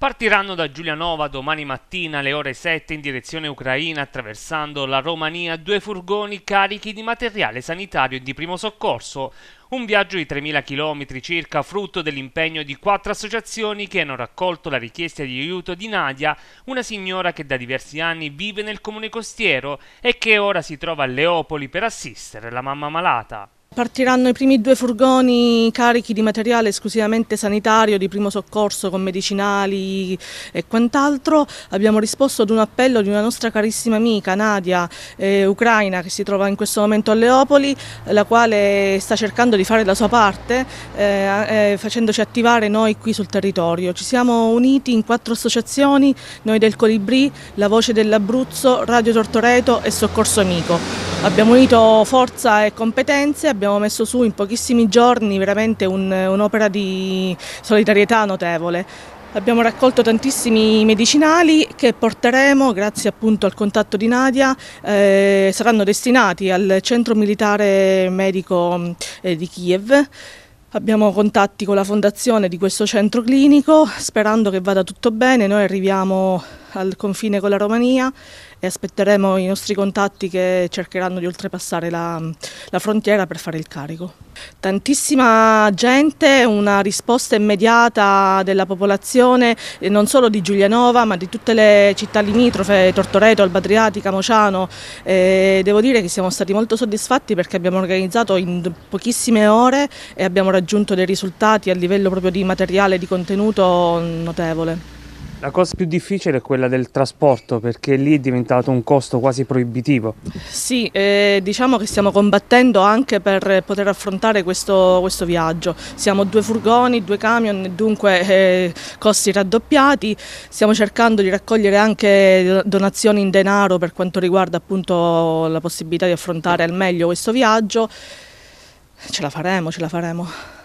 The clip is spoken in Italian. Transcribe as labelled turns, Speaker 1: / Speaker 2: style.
Speaker 1: Partiranno da Giulianova domani mattina alle ore 7 in direzione ucraina attraversando la Romania due furgoni carichi di materiale sanitario e di primo soccorso, un viaggio di 3.000 km circa frutto dell'impegno di quattro associazioni che hanno raccolto la richiesta di aiuto di Nadia, una signora che da diversi anni vive nel comune costiero e che ora si trova a Leopoli per assistere la mamma malata.
Speaker 2: Partiranno i primi due furgoni carichi di materiale esclusivamente sanitario, di primo soccorso con medicinali e quant'altro. Abbiamo risposto ad un appello di una nostra carissima amica Nadia, eh, ucraina, che si trova in questo momento a Leopoli, la quale sta cercando di fare la sua parte eh, eh, facendoci attivare noi qui sul territorio. Ci siamo uniti in quattro associazioni, noi del Colibrì, La Voce dell'Abruzzo, Radio Tortoreto e Soccorso Amico. Abbiamo unito forza e competenze, abbiamo messo su in pochissimi giorni veramente un'opera di solidarietà notevole. Abbiamo raccolto tantissimi medicinali che porteremo, grazie appunto al contatto di Nadia, eh, saranno destinati al centro militare medico eh, di Kiev. Abbiamo contatti con la fondazione di questo centro clinico, sperando che vada tutto bene, noi arriviamo al confine con la Romania e aspetteremo i nostri contatti che cercheranno di oltrepassare la, la frontiera per fare il carico. Tantissima gente, una risposta immediata della popolazione non solo di Giulianova ma di tutte le città limitrofe, Tortoreto, Alba Adriatica, Mociano. E devo dire che siamo stati molto soddisfatti perché abbiamo organizzato in pochissime ore e abbiamo raggiunto dei risultati a livello proprio di materiale e di contenuto
Speaker 1: notevole. La cosa più difficile è quella del trasporto perché lì è diventato un costo quasi proibitivo.
Speaker 2: Sì, eh, diciamo che stiamo combattendo anche per poter affrontare questo, questo viaggio. Siamo due furgoni, due camion, dunque eh, costi raddoppiati. Stiamo cercando di raccogliere anche donazioni in denaro per quanto riguarda appunto la possibilità di affrontare al meglio questo viaggio. Ce la faremo, ce la faremo.